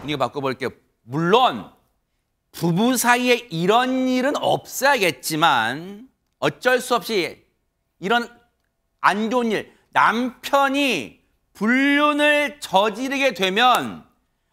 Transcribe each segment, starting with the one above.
분위기 바꿔볼게요. 물론 부부 사이에 이런 일은 없어야겠지만 어쩔 수 없이 이런 안 좋은 일, 남편이 불륜을 저지르게 되면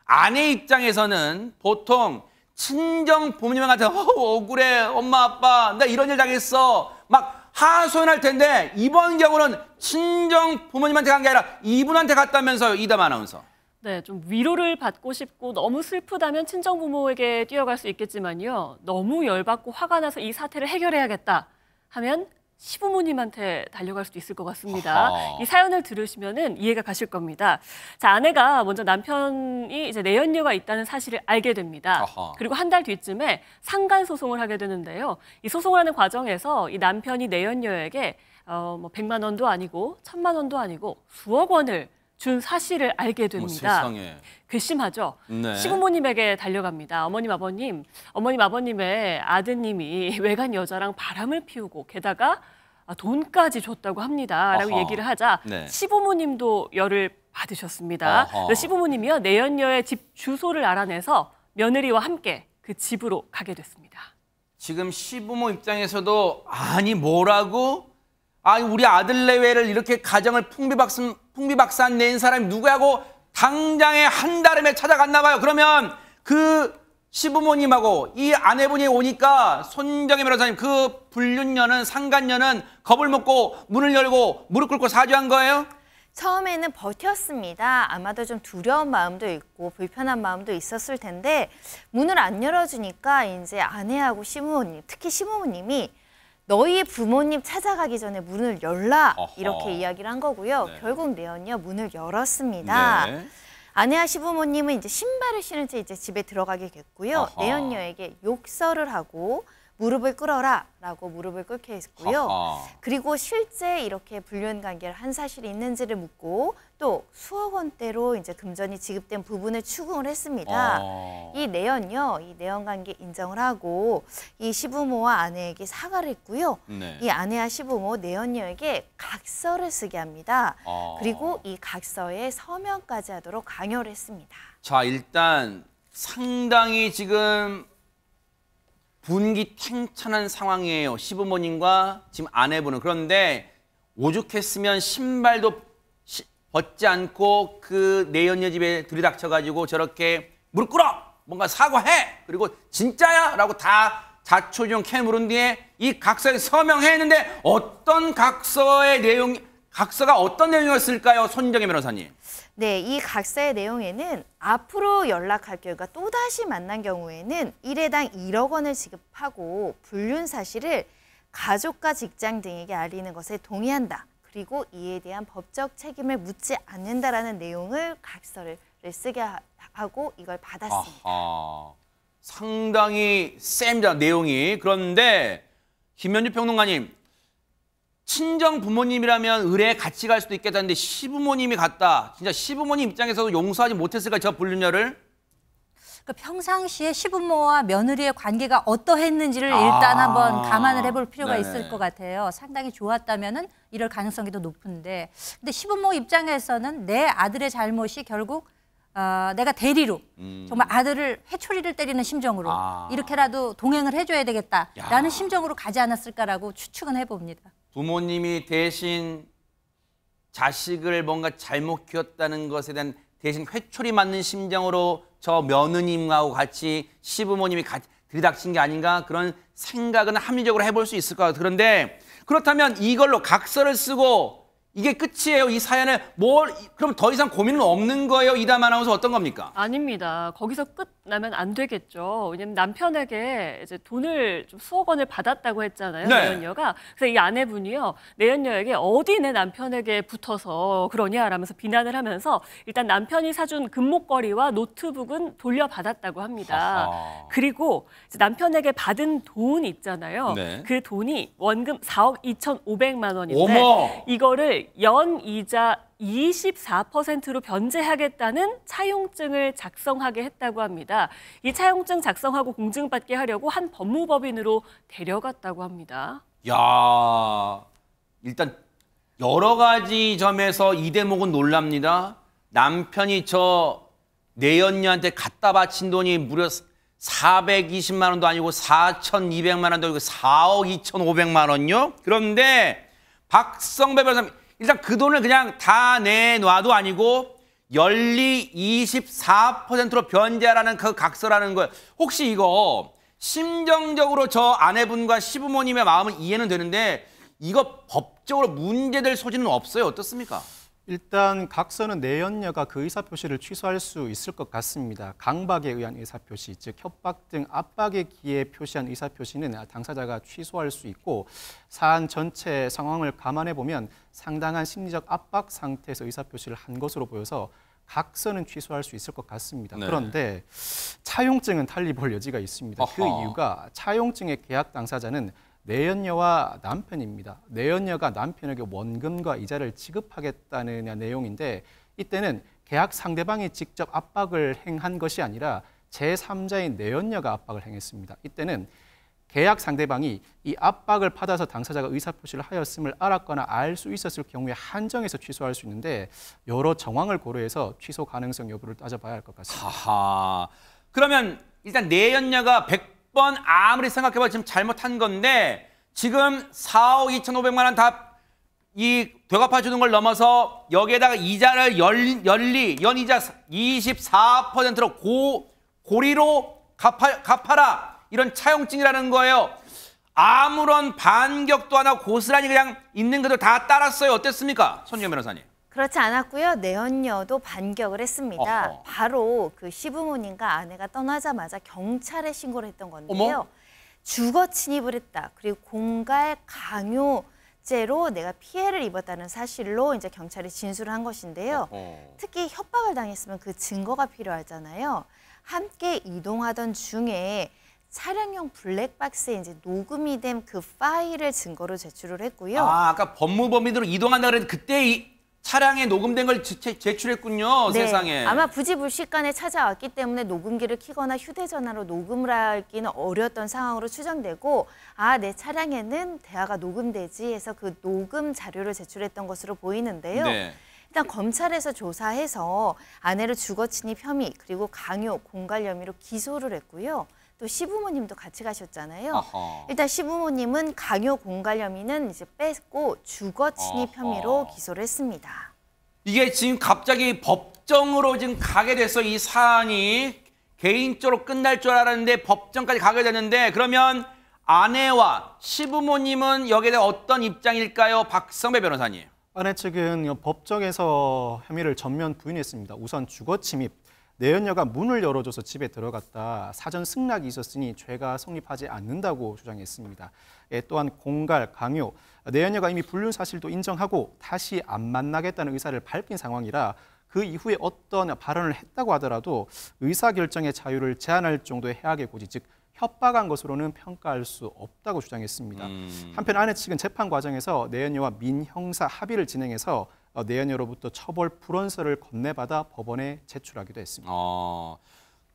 아내 입장에서는 보통 친정 부모님 같은 어, 억울해 엄마 아빠 나 이런 일 당했어 막 하소연할 텐데 이번 경우는 친정 부모님한테 간 게 아니라 이분한테 갔다면서요 이담 아나운서 네, 좀 위로를 받고 싶고 너무 슬프다면 친정 부모에게 뛰어갈 수 있겠지만요. 너무 열받고 화가 나서 이 사태를 해결해야겠다 하면 시부모님한테 달려갈 수도 있을 것 같습니다. 아하. 이 사연을 들으시면은 이해가 가실 겁니다. 자, 아내가 먼저 남편이 이제 내연녀가 있다는 사실을 알게 됩니다. 아하. 그리고 한 달 뒤쯤에 상간 소송을 하게 되는데요. 이 소송을 하는 과정에서 이 남편이 내연녀에게 어, 뭐 100만 원도 아니고 1000만 원도 아니고 수억 원을 준 사실을 알게 뭐 됩니다. 세상에. 괘씸하죠. 네. 시부모님에게 달려갑니다. 어머님, 아버님, 어머님, 아버님의 아드님이 외간 여자랑 바람을 피우고 게다가 아, 돈까지 줬다고 합니다라고 아하. 얘기를 하자 네. 시부모님도 열을 받으셨습니다. 시부모님이요 내연녀의 집 주소를 알아내서 며느리와 함께 그 집으로 가게 됐습니다. 지금 시부모 입장에서도 아니 뭐라고? 아 우리 아들 내외를 이렇게 가정을 풍비박산 홍비 박사 낸 사람이 누구하고 당장에 한 달음에 찾아갔나 봐요. 그러면 그 시부모님하고 이 아내분이 오니까 손정의 변호사님 그 불륜녀는 상간녀는 겁을 먹고 문을 열고 무릎 꿇고 사죄한 거예요? 처음에는 버텼습니다. 아마도 좀 두려운 마음도 있고 불편한 마음도 있었을 텐데 문을 안 열어주니까 이제 아내하고 시부모님, 특히 시부모님이 너희 의 부모님 찾아가기 전에 문을 열라 어허. 이렇게 이야기를 한 거고요. 네. 결국 내연녀 문을 열었습니다. 네. 아내와 시부모님은 이제 신발을 신은 채 이제 집에 들어가게 됐고요. 내연녀에게 욕설을 하고 무릎을 꿇어라 라고 무릎을 꿇게 했고요. 하 그리고 실제 이렇게 불륜 관계를 한 사실이 있는지를 묻고 또 수억 원대로 이제 금전이 지급된 부분을 추궁을 했습니다. 어. 이 내연요, 이 내연 관계 인정을 하고 이 시부모와 아내에게 사과를 했고요. 네. 이 아내와 시부모, 내연녀에게 각서를 쓰게 합니다. 어. 그리고 이 각서에 서명까지 하도록 강요를 했습니다. 자, 일단 상당히 지금 분기탱천한 상황이에요. 시부모님과 지금 아내분은. 그런데 오죽했으면 신발도 벗지 않고 그 내연녀 집에 들이닥쳐가지고 저렇게 물릎어 뭔가 사과해! 그리고 진짜야! 라고 다 자초지종 캐물은 뒤에 이 각서에 서명 했는데 어떤 각서의 내용이 각서가 어떤 내용이었을까요? 손정혜 변호사님. 네, 이 각서의 내용에는 앞으로 연락할 결과 또다시 만난 경우에는 일회당 1억 원을 지급하고 불륜 사실을 가족과 직장 등에게 알리는 것에 동의한다. 그리고 이에 대한 법적 책임을 묻지 않는다라는 내용을 각서를 쓰게 하고 이걸 받았습니다. 아하, 상당히 셉니다, 내용이. 그런데 김현주 평론가님, 친정 부모님이라면 의뢰에 같이 갈 수도 있겠다는데 시부모님이 갔다. 진짜 시부모님 입장에서도 용서하지 못했을까 저 불륜녀를? 그러니까 평상시에 시부모와 며느리의 관계가 어떠했는지를 아 일단 한번 감안을 해볼 필요가 네네. 있을 것 같아요. 상당히 좋았다면 이럴 가능성이 더 높은데, 근데 시부모 입장에서는 내 아들의 잘못이 결국 어, 내가 대리로 음. 정말 아들을 회초리를 때리는 심정으로 아. 이렇게라도 동행을 해줘야 되겠다라는 야. 심정으로 가지 않았을까라고 추측은 해봅니다. 부모님이 대신 자식을 뭔가 잘못 키웠다는 것에 대한 대신 회초리 맞는 심정으로 저 며느님하고 같이 시부모님이 같이 들이닥친 게 아닌가 그런 생각은 합리적으로 해볼 수 있을 것 같아요. 그런데 그렇다면 이걸로 각서를 쓰고 이게 끝이에요. 이 사연에 뭘 그럼 더 이상 고민은 없는 거예요. 이담 아나운서 어떤 겁니까? 아닙니다. 거기서 끝나면 안 되겠죠. 왜냐면 남편에게 이제 돈을 좀 수억 원을 받았다고 했잖아요. 네. 내연녀가. 그래서 이 아내분이요. 내연녀에게 어디 내 남편에게 붙어서 그러냐라면서 비난을 하면서 일단 남편이 사준 금목걸이와 노트북은 돌려받았다고 합니다. 하하. 그리고 남편에게 받은 돈 있잖아요. 네. 그 돈이 원금 4억 2,500만 원인데 어머. 이거를 이제 연이자 24%로 변제하겠다는 차용증을 작성하게 했다고 합니다. 이 차용증 작성하고 공증받게 하려고 한 법무법인으로 데려갔다고 합니다. 야 일단 여러 가지 점에서 이 대목은 놀랍니다. 남편이 저 내연녀한테 갖다 바친 돈이 무려 420만 원도 아니고 4,200만 원도 아니고 4억 2,500만 원요. 그런데 박성배 변호사님 일단 그 돈을 그냥 다 내놔도 아니고 연리 24%로 변제하라는 그 각서라는 거 혹시 이거 심정적으로 저 아내분과 시부모님의 마음은 이해는 되는데 이거 법적으로 문제될 소지는 없어요. 어떻습니까? 일단 각서는 내연녀가 그 의사표시를 취소할 수 있을 것 같습니다. 강박에 의한 의사표시, 즉 협박 등 압박에 기해 표시한 의사표시는 당사자가 취소할 수 있고 사안 전체 상황을 감안해 보면 상당한 심리적 압박 상태에서 의사표시를 한 것으로 보여서 각서는 취소할 수 있을 것 같습니다. 네. 그런데 차용증은 탈립할 여지가 있습니다. 어허. 그 이유가 차용증의 계약 당사자는 내연녀와 남편입니다. 내연녀가 남편에게 원금과 이자를 지급하겠다는 내용인데 이때는 계약 상대방이 직접 압박을 행한 것이 아니라 제3자인 내연녀가 압박을 행했습니다. 이때는 계약 상대방이 이 압박을 받아서 당사자가 의사표시를 하였음을 알았거나 알 수 있었을 경우에 한정해서 취소할 수 있는데 여러 정황을 고려해서 취소 가능성 여부를 따져봐야 할 것 같습니다. 하하. 그러면 일단 내연녀가 100... 번 아무리 생각해봐도 지금 잘못한 건데 지금 4억 2,500만 원 답이 되갚아 주는 걸 넘어서 여기에다가 이자를 연, 리 연이자 24%로 고 고리로 갚아, 갚아라 이런 차용증이라는 거예요. 아무런 반격도 하나 고스란히 그냥 있는 그대로 다 따랐어요. 어땠습니까? 손영 변호사님. 그렇지 않았고요. 내연녀도 반격을 했습니다. 어허. 바로 그 시부모님과 아내가 떠나자마자 경찰에 신고를 했던 건데요. 어머? 주거 침입을 했다. 그리고 공갈 강요 실제로 내가 피해를 입었다는 사실로 이제 경찰이 진술을 한 것인데요. 어허. 특히 협박을 당했으면 그 증거가 필요하잖아요. 함께 이동하던 중에 차량용 블랙박스에 이제 녹음이 된 그 파일을 증거로 제출을 했고요. 아, 아까 법무법인으로 이동한다 그랬는데 그때 이, 차량에 녹음된 걸 제, 출했군요 네. 세상에. 아마 부지불식간에 찾아왔기 때문에 녹음기를 키거나 휴대전화로 녹음을 하기는 어려웠던 상황으로 추정되고 아, 내 차량에는 대화가 녹음되지 해서 그 녹음 자료를 제출했던 것으로 보이는데요. 네. 일단 검찰에서 조사해서 아내를 주거침입 혐의 그리고 강요, 공갈 혐의로 기소를 했고요. 또 시부모님도 같이 가셨잖아요. 아하. 일단 시부모님은 강요 공갈 혐의는 이제 뺐고 주거 침입 혐의로 기소를 했습니다. 이게 지금 갑자기 법정으로 지금 가게 돼서 이 사안이 개인적으로 끝날 줄 알았는데 법정까지 가게 됐는데 그러면 아내와 시부모님은 여기에 대해 어떤 입장일까요? 박성배 변호사님. 아내 측은 법정에서 혐의를 전면 부인했습니다. 우선 주거 침입. 내연녀가 문을 열어줘서 집에 들어갔다 사전 승낙이 있었으니 죄가 성립하지 않는다고 주장했습니다. 예, 또한 공갈, 강요, 내연녀가 이미 불륜 사실도 인정하고 다시 안 만나겠다는 의사를 밝힌 상황이라 그 이후에 어떤 발언을 했다고 하더라도 의사결정의 자유를 제한할 정도의 해악의 고지, 즉 협박한 것으로는 평가할 수 없다고 주장했습니다. 음. 한편 아내 측은 재판 과정에서 내연녀와 민형사 합의를 진행해서 어, 내연녀로부터 처벌 불원서를 건네받아 법원에 제출하기도 했습니다. 어,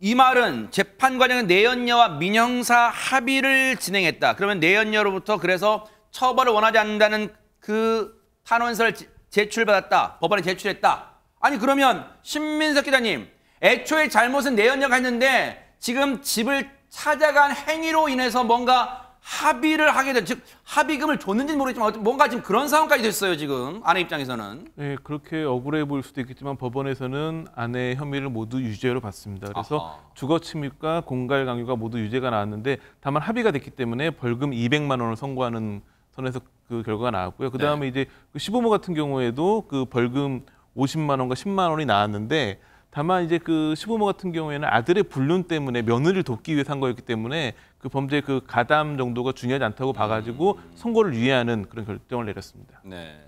이 말은 재판 과정 내연녀와 민형사 합의를 진행했다. 그러면 내연녀로부터 그래서 처벌을 원하지 않는다는 그 탄원서를 제출받았다. 법원에 제출했다. 아니 그러면 신민석 기자님 애초에 잘못은 내연녀가 했는데 지금 집을 찾아간 행위로 인해서 뭔가 합의를 하게 된, 즉 합의금을 줬는지는 모르겠지만 뭔가 지금 그런 상황까지 됐어요 지금 아내 입장에서는. 네, 그렇게 억울해 보일 수도 있겠지만 법원에서는 아내의 혐의를 모두 유죄로 봤습니다. 그래서 주거 침입과 공갈 강요가 모두 유죄가 나왔는데 다만 합의가 됐기 때문에 벌금 200만 원을 선고하는 선에서 그 결과가 나왔고요. 그다음에 네. 이제 그 시부모 같은 경우에도 그 벌금 50만 원과 10만 원이 나왔는데 다만 이제 그 시부모 같은 경우에는 아들의 불륜 때문에 며느리를 돕기 위해서 한 거였기 때문에 그 범죄 그 가담 정도가 중요하지 않다고 봐가지고 음. 선고를 유예하는 그런 결정을 내렸습니다. 네.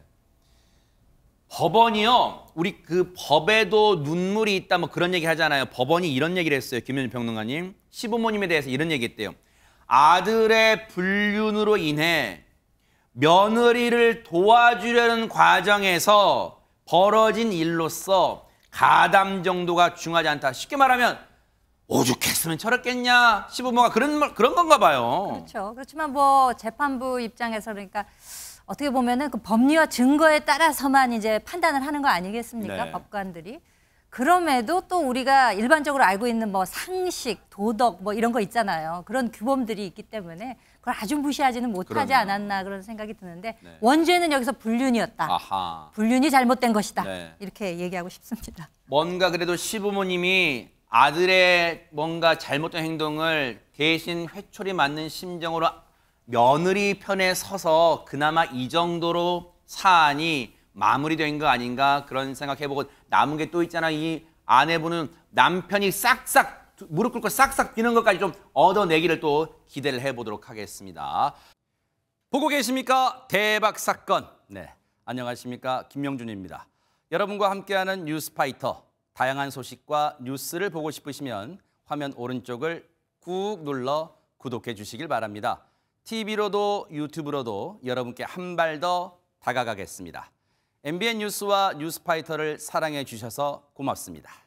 법원이요. 우리 그 법에도 눈물이 있다 뭐 그런 얘기 하잖아요. 법원이 이런 얘기를 했어요. 김현주 평론가님. 시부모님에 대해서 이런 얘기 했대요. 아들의 불륜으로 인해 며느리를 도와주려는 과정에서 벌어진 일로서 가담 정도가 중요하지 않다. 쉽게 말하면 오죽했으면 저랬겠냐 시부모가 그런 그런 건가 봐요. 그렇죠. 그렇지만 뭐 재판부 입장에서 그러니까 어떻게 보면은 그 법리와 증거에 따라서만 이제 판단을 하는 거 아니겠습니까? 네. 법관들이. 그럼에도 또 우리가 일반적으로 알고 있는 뭐 상식, 도덕 뭐 이런 거 있잖아요. 그런 규범들이 있기 때문에 그걸 아주 무시하지는 못하지 그러요 않았나 그런 생각이 드는데 네. 원죄는 여기서 불륜이었다. 아하. 불륜이 잘못된 것이다. 네. 이렇게 얘기하고 싶습니다. 뭔가 그래도 시부모님이 아들의 뭔가 잘못된 행동을 대신 회초리 맞는 심정으로 며느리 편에 서서 그나마 이 정도로 사안이 마무리된 거 아닌가 그런 생각해보고 남은 게 또 있잖아 이 아내분은 남편이 싹싹 무릎 꿇고 싹싹 뛰는 것까지 좀 얻어내기를 또 기대를 해보도록 하겠습니다. 보고 계십니까? 대박 사건. 네, 안녕하십니까? 김명준입니다. 여러분과 함께하는 뉴스파이터. 다양한 소식과 뉴스를 보고 싶으시면 화면 오른쪽을 꾹 눌러 구독해 주시길 바랍니다. TV로도 유튜브로도 여러분께 한 발 더 다가가겠습니다. MBN 뉴스와 뉴스파이터를 사랑해 주셔서 고맙습니다.